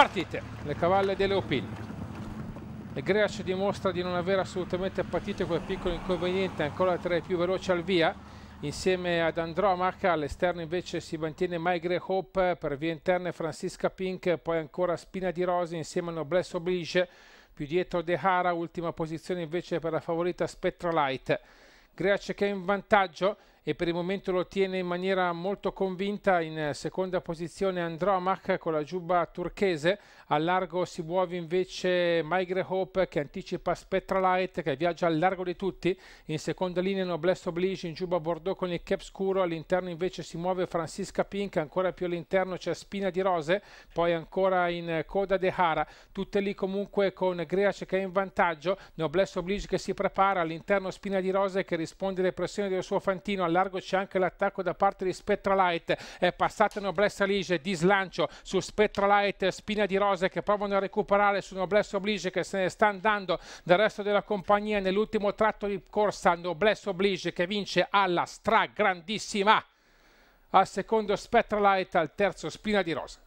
Partite le cavalle delle Opil. E Greac dimostra di non aver assolutamente patito quel piccolo inconveniente, ancora tra i più veloci al via. Insieme ad Andromach all'esterno invece si mantiene Maigre Hope, per via interna Francisca Pink, poi ancora Spina di Rosi insieme a Noblesse Oblige, più dietro De Hara, ultima posizione invece per la favorita Spectralite. Greac che è in vantaggio e per il momento lo tiene in maniera molto convinta in seconda posizione Andromach con la giubba turchese al largo si muove invece Maigre Hope che anticipa Spectralight che viaggia al largo di tutti in seconda linea Noblesse Oblige in giubba Bordeaux con il cap scuro all'interno invece si muove Francisca Pink ancora più all'interno c'è Spina di Rose poi ancora in coda De Hara tutte lì comunque con Greace che è in vantaggio Noblesse Oblige che si prepara all'interno Spina di Rose che risponde alle pressioni del suo Fantino alla largo c'è anche l'attacco da parte di Spettralight è passata Noblesse Oblige di slancio su Spectralight, Spina di Rose che provano a recuperare su Noblesse Oblige che se ne sta andando dal resto della compagnia nell'ultimo tratto di corsa Noblesse Oblige che vince alla stragrandissima al secondo Spettralight al terzo Spina di Rosa.